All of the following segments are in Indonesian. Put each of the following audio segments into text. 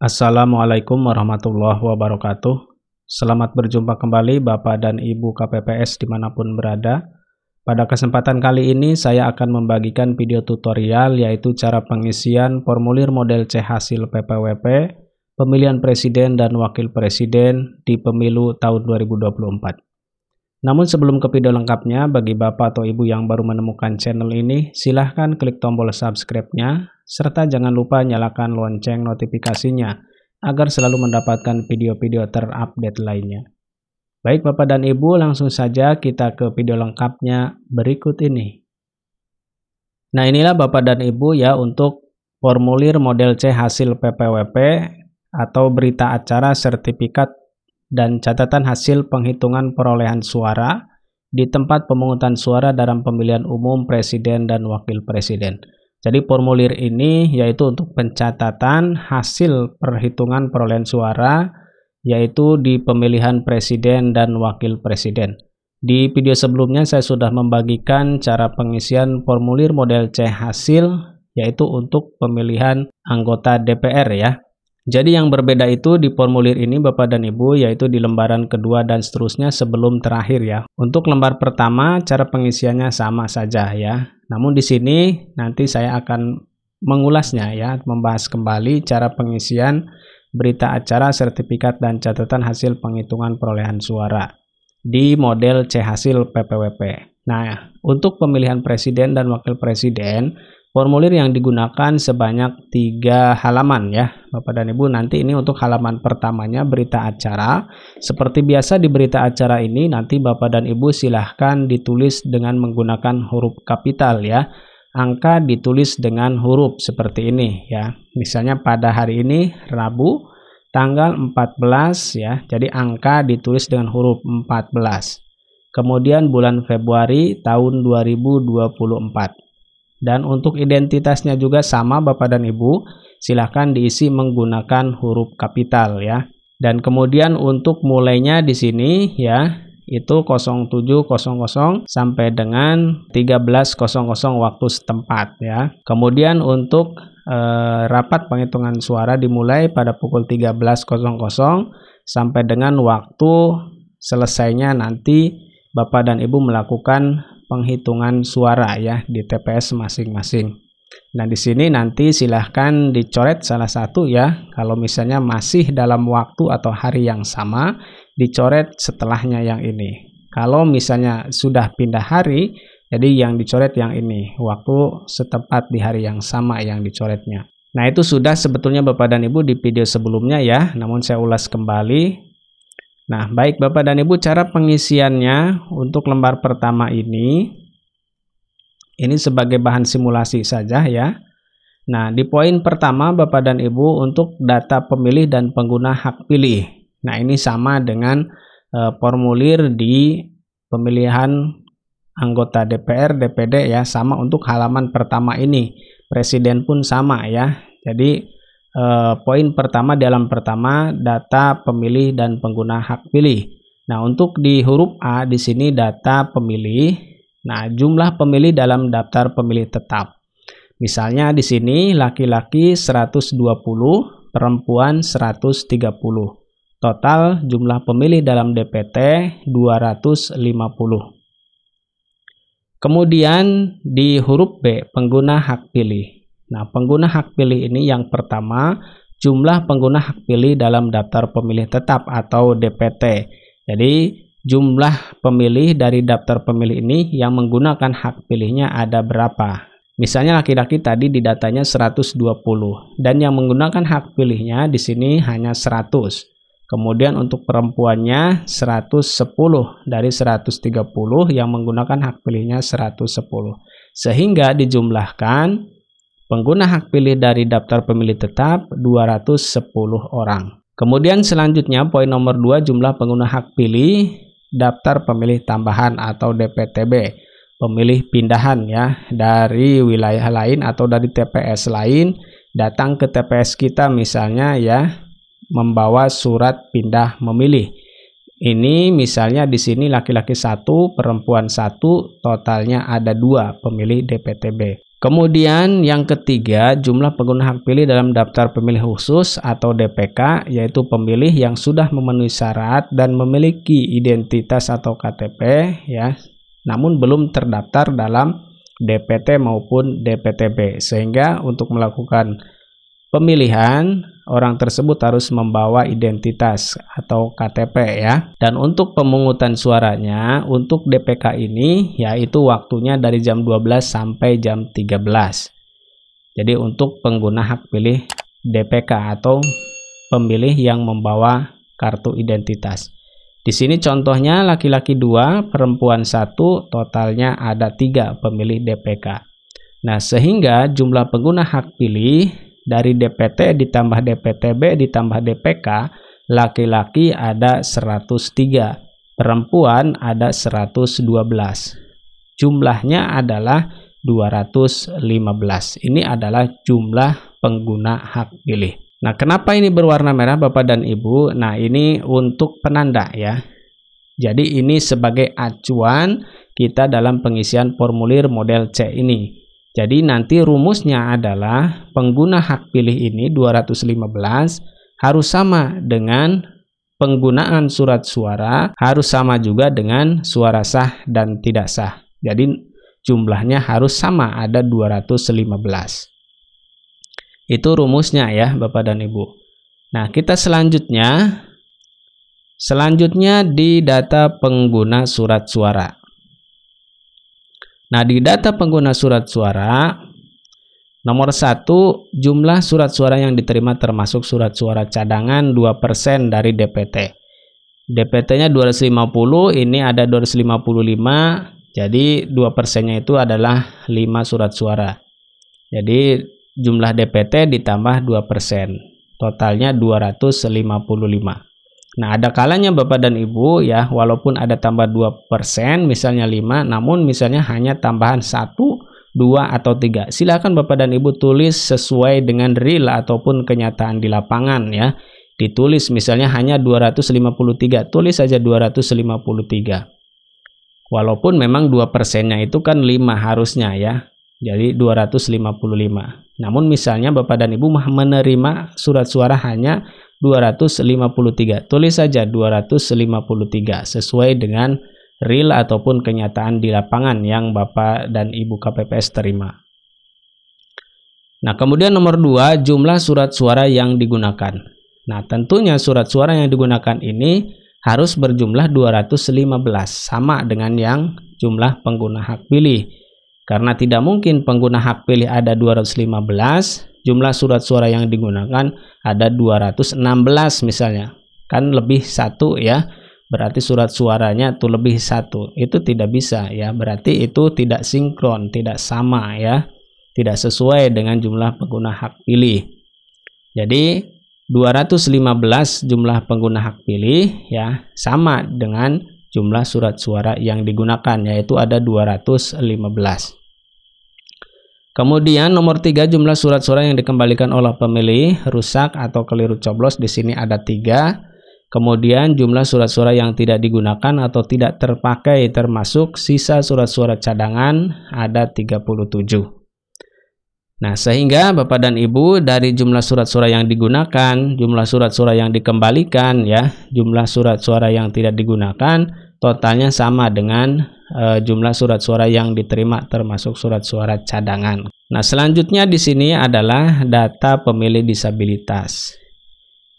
Assalamualaikum warahmatullahi wabarakatuh. Selamat berjumpa kembali Bapak dan Ibu KPPS dimanapun berada. Pada kesempatan kali ini saya akan membagikan video tutorial yaitu cara pengisian formulir model C hasil PPWP, pemilihan presiden dan wakil presiden di pemilu tahun 2024. Namun sebelum ke video lengkapnya, bagi Bapak atau Ibu yang baru menemukan channel ini, silahkan klik tombol subscribe-nya, serta jangan lupa nyalakan lonceng notifikasinya, agar selalu mendapatkan video-video terupdate lainnya. Baik Bapak dan Ibu, langsung saja kita ke video lengkapnya berikut ini. Nah inilah Bapak dan Ibu ya untuk formulir model C hasil PPWP atau berita acara sertifikat dan catatan hasil penghitungan perolehan suara di tempat pemungutan suara dalam pemilihan umum presiden dan wakil presiden. Jadi formulir ini yaitu untuk pencatatan hasil perhitungan perolehan suara yaitu di pemilihan presiden dan wakil presiden. Di video sebelumnya saya sudah membagikan cara pengisian formulir model C hasil yaitu untuk pemilihan anggota DPR ya. Jadi yang berbeda itu di formulir ini Bapak dan Ibu yaitu di lembaran kedua dan seterusnya sebelum terakhir ya. Untuk lembar pertama cara pengisiannya sama saja ya. Namun di sini nanti saya akan mengulasnya ya, membahas kembali cara pengisian berita acara, sertifikat dan catatan hasil penghitungan perolehan suara di model C hasil PPWP. Nah, untuk pemilihan presiden dan wakil presiden Formulir yang digunakan sebanyak tiga halaman ya, Bapak dan Ibu. Nanti ini untuk halaman pertamanya berita acara. Seperti biasa di berita acara ini nanti Bapak dan Ibu silahkan ditulis dengan menggunakan huruf kapital ya. Angka ditulis dengan huruf seperti ini ya. Misalnya pada hari ini Rabu tanggal 14 ya. Jadi angka ditulis dengan huruf 14. Kemudian bulan Februari tahun 2024. Dan untuk identitasnya juga sama Bapak dan Ibu, silahkan diisi menggunakan huruf kapital ya. Dan kemudian untuk mulainya di sini ya, itu 07.00 sampai dengan 13.00 waktu setempat ya. Kemudian untuk e, rapat penghitungan suara dimulai pada pukul 13.00 sampai dengan waktu selesainya nanti Bapak dan Ibu melakukan penghitungan suara ya di TPS masing-masing. Nah, di sini nanti silahkan dicoret salah satu ya. Kalau misalnya masih dalam waktu atau hari yang sama, dicoret setelahnya yang ini. Kalau misalnya sudah pindah hari, jadi yang dicoret yang ini, waktu setepat di hari yang sama yang dicoretnya. Nah, itu sudah sebetulnya Bapak dan Ibu di video sebelumnya ya, namun saya ulas kembali Nah, baik Bapak dan Ibu, cara pengisiannya untuk lembar pertama ini, ini sebagai bahan simulasi saja ya. Nah, di poin pertama Bapak dan Ibu untuk data pemilih dan pengguna hak pilih. Nah, ini sama dengan e, formulir di pemilihan anggota DPR, DPD ya, sama untuk halaman pertama ini. Presiden pun sama ya. Jadi, eh, poin pertama dalam pertama data pemilih dan pengguna hak pilih. Nah, untuk di huruf A di sini data pemilih. Nah, jumlah pemilih dalam daftar pemilih tetap. Misalnya di sini laki-laki 120, perempuan 130. Total jumlah pemilih dalam DPT 250. Kemudian di huruf B pengguna hak pilih. Nah, pengguna hak pilih ini yang pertama, jumlah pengguna hak pilih dalam daftar pemilih tetap atau DPT. Jadi, jumlah pemilih dari daftar pemilih ini yang menggunakan hak pilihnya ada berapa? Misalnya laki-laki tadi di datanya 120 dan yang menggunakan hak pilihnya di sini hanya 100. Kemudian untuk perempuannya 110 dari 130 yang menggunakan hak pilihnya 110. Sehingga dijumlahkan Pengguna hak pilih dari daftar pemilih tetap 210 orang. Kemudian selanjutnya poin nomor 2 jumlah pengguna hak pilih daftar pemilih tambahan atau DPTB, pemilih pindahan ya dari wilayah lain atau dari TPS lain datang ke TPS kita misalnya ya membawa surat pindah memilih. Ini misalnya di sini laki-laki satu, perempuan satu, totalnya ada dua pemilih DPTB. Kemudian yang ketiga, jumlah pengguna hak pilih dalam daftar pemilih khusus atau DPK yaitu pemilih yang sudah memenuhi syarat dan memiliki identitas atau KTP ya, namun belum terdaftar dalam DPT maupun DPTB. Sehingga untuk melakukan pemilihan orang tersebut harus membawa identitas atau KTP ya. Dan untuk pemungutan suaranya untuk DPK ini yaitu waktunya dari jam 12 sampai jam 13. Jadi untuk pengguna hak pilih DPK atau pemilih yang membawa kartu identitas. Di sini contohnya laki-laki 2, perempuan 1, totalnya ada 3 pemilih DPK. Nah, sehingga jumlah pengguna hak pilih dari DPT ditambah DPTB ditambah DPK laki-laki ada 103 perempuan ada 112 jumlahnya adalah 215 ini adalah jumlah pengguna hak pilih Nah kenapa ini berwarna merah Bapak dan Ibu nah ini untuk penanda ya jadi ini sebagai acuan kita dalam pengisian formulir model C ini jadi nanti rumusnya adalah pengguna hak pilih ini 215 harus sama dengan penggunaan surat suara harus sama juga dengan suara sah dan tidak sah. Jadi jumlahnya harus sama ada 215. Itu rumusnya ya Bapak dan Ibu. Nah, kita selanjutnya selanjutnya di data pengguna surat suara. Nah, di data pengguna surat suara, nomor satu jumlah surat suara yang diterima termasuk surat suara cadangan 2% dari DPT. DPT-nya 250, ini ada 255, jadi 2 persennya itu adalah 5 surat suara. Jadi jumlah DPT ditambah 2 persen, totalnya 255. Nah, ada kalanya Bapak dan Ibu ya, walaupun ada tambah 2%, misalnya 5, namun misalnya hanya tambahan 1, 2, atau 3. Silakan Bapak dan Ibu tulis sesuai dengan real ataupun kenyataan di lapangan ya. Ditulis misalnya hanya 253, tulis saja 253. Walaupun memang 2%-nya itu kan 5 harusnya ya. Jadi 255. Namun misalnya Bapak dan Ibu menerima surat suara hanya 253. Tulis saja 253 sesuai dengan real ataupun kenyataan di lapangan yang Bapak dan Ibu KPPS terima. Nah, kemudian nomor 2, jumlah surat suara yang digunakan. Nah, tentunya surat suara yang digunakan ini harus berjumlah 215, sama dengan yang jumlah pengguna hak pilih. Karena tidak mungkin pengguna hak pilih ada 215, jumlah surat suara yang digunakan ada 216 misalnya kan lebih satu ya berarti surat suaranya itu lebih satu itu tidak bisa ya berarti itu tidak sinkron tidak sama ya tidak sesuai dengan jumlah pengguna hak pilih jadi 215 jumlah pengguna hak pilih ya sama dengan jumlah surat suara yang digunakan yaitu ada 215 Kemudian nomor tiga jumlah surat suara yang dikembalikan oleh pemilih rusak atau keliru coblos di sini ada tiga. Kemudian jumlah surat suara yang tidak digunakan atau tidak terpakai termasuk sisa surat suara cadangan ada 37. Nah, sehingga Bapak dan Ibu dari jumlah surat suara yang digunakan, jumlah surat suara yang dikembalikan ya, jumlah surat suara yang tidak digunakan totalnya sama dengan Eh, jumlah surat suara yang diterima termasuk surat suara cadangan. Nah, selanjutnya di sini adalah data pemilih disabilitas.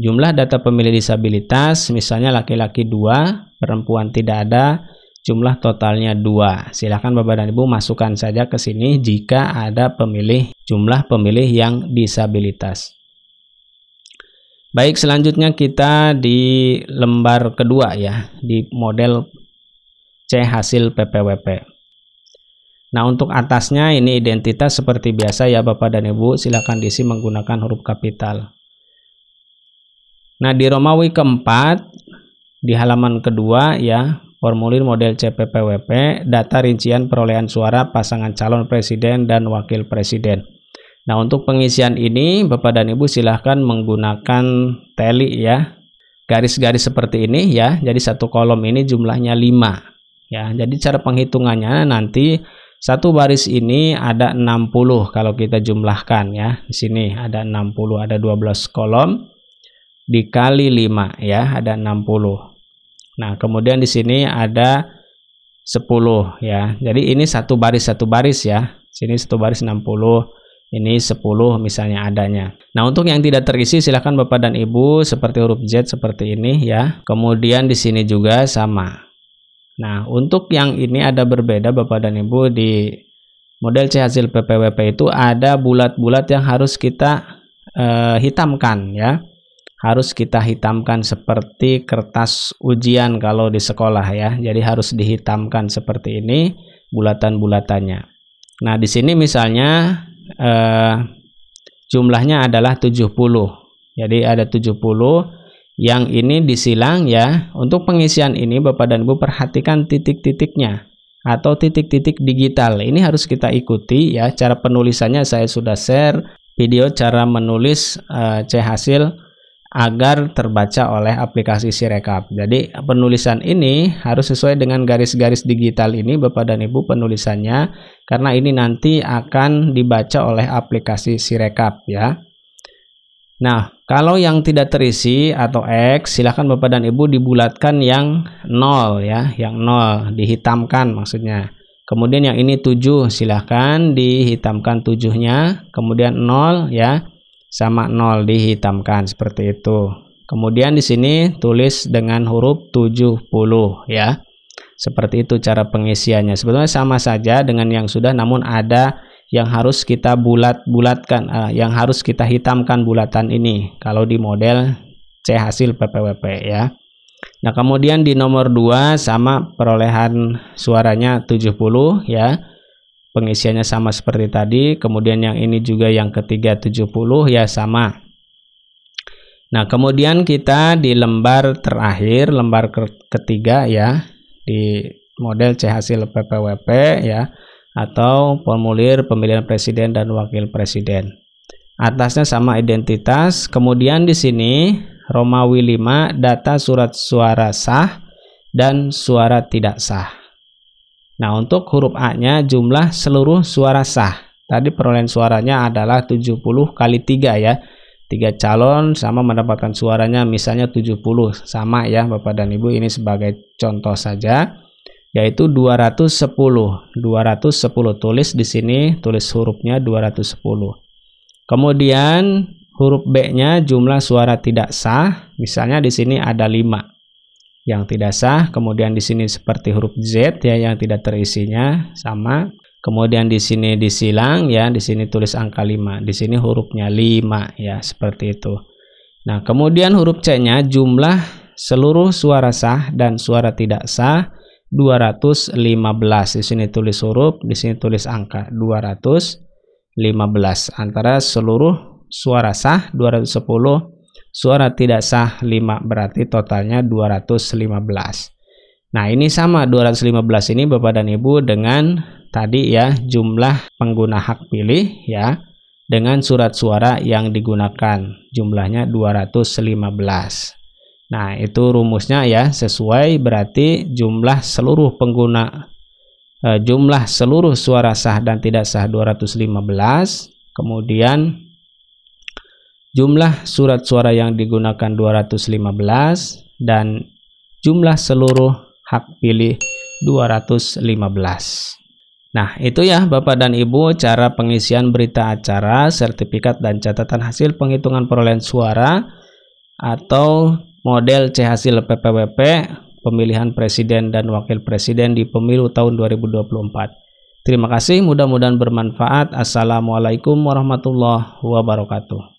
Jumlah data pemilih disabilitas misalnya laki-laki 2, perempuan tidak ada, jumlah totalnya 2. Silakan Bapak dan Ibu masukkan saja ke sini jika ada pemilih jumlah pemilih yang disabilitas. Baik, selanjutnya kita di lembar kedua ya, di model C hasil PPWP. Nah, untuk atasnya ini identitas seperti biasa ya Bapak dan Ibu, silakan diisi menggunakan huruf kapital. Nah, di Romawi keempat di halaman kedua ya, formulir model CPPWP, data rincian perolehan suara pasangan calon presiden dan wakil presiden. Nah, untuk pengisian ini Bapak dan Ibu silahkan menggunakan teli ya. Garis-garis seperti ini ya. Jadi satu kolom ini jumlahnya 5 ya jadi cara penghitungannya nanti satu baris ini ada 60 kalau kita jumlahkan ya di sini ada 60 ada 12 kolom dikali 5 ya ada 60 nah kemudian di sini ada 10 ya jadi ini satu baris satu baris ya sini satu baris 60 ini 10 misalnya adanya. Nah, untuk yang tidak terisi silahkan Bapak dan Ibu seperti huruf Z seperti ini ya. Kemudian di sini juga sama. Nah, untuk yang ini ada berbeda Bapak dan Ibu di model C hasil PPWP itu ada bulat-bulat yang harus kita eh, hitamkan ya. Harus kita hitamkan seperti kertas ujian kalau di sekolah ya. Jadi harus dihitamkan seperti ini bulatan-bulatannya. Nah, di sini misalnya eh, jumlahnya adalah 70. Jadi ada 70 yang ini disilang ya. Untuk pengisian ini Bapak dan Ibu perhatikan titik-titiknya atau titik-titik digital. Ini harus kita ikuti ya. Cara penulisannya saya sudah share video cara menulis uh, C hasil agar terbaca oleh aplikasi Sirekap. Jadi penulisan ini harus sesuai dengan garis-garis digital ini Bapak dan Ibu penulisannya karena ini nanti akan dibaca oleh aplikasi Sirekap ya. Nah, kalau yang tidak terisi atau X, silahkan Bapak dan Ibu dibulatkan yang 0 ya, yang 0, dihitamkan maksudnya. Kemudian yang ini 7, silahkan dihitamkan 7-nya, kemudian 0 ya, sama 0 dihitamkan seperti itu. Kemudian di sini tulis dengan huruf 70 ya. Seperti itu cara pengisiannya. Sebetulnya sama saja dengan yang sudah namun ada yang harus kita bulat-bulatkan, uh, ah, yang harus kita hitamkan bulatan ini kalau di model C hasil PPWP ya. Nah, kemudian di nomor 2 sama perolehan suaranya 70 ya. Pengisiannya sama seperti tadi, kemudian yang ini juga yang ketiga 70 ya sama. Nah, kemudian kita di lembar terakhir, lembar ketiga ya, di model C hasil PPWP ya atau formulir pemilihan presiden dan wakil presiden. Atasnya sama identitas. Kemudian di sini Romawi 5 data surat suara sah dan suara tidak sah. Nah, untuk huruf A-nya jumlah seluruh suara sah. Tadi perolehan suaranya adalah 70 kali 3 ya. Tiga calon sama mendapatkan suaranya misalnya 70 sama ya Bapak dan Ibu ini sebagai contoh saja yaitu 210. 210 tulis di sini, tulis hurufnya 210. Kemudian huruf B-nya jumlah suara tidak sah, misalnya di sini ada 5 yang tidak sah, kemudian di sini seperti huruf Z ya yang tidak terisinya sama. Kemudian di sini disilang ya, di sini tulis angka 5. Di sini hurufnya 5 ya, seperti itu. Nah, kemudian huruf C-nya jumlah seluruh suara sah dan suara tidak sah 215. Di sini tulis huruf, di sini tulis angka 215 antara seluruh suara sah 210, suara tidak sah 5 berarti totalnya 215. Nah, ini sama 215 ini Bapak dan Ibu dengan tadi ya jumlah pengguna hak pilih ya dengan surat suara yang digunakan jumlahnya 215. Nah, itu rumusnya ya, sesuai berarti jumlah seluruh pengguna eh, jumlah seluruh suara sah dan tidak sah 215, kemudian jumlah surat suara yang digunakan 215 dan jumlah seluruh hak pilih 215. Nah, itu ya Bapak dan Ibu cara pengisian berita acara, sertifikat dan catatan hasil penghitungan perolehan suara atau model C hasil PPWP pemilihan presiden dan wakil presiden di pemilu tahun 2024. Terima kasih, mudah-mudahan bermanfaat. Assalamualaikum warahmatullahi wabarakatuh.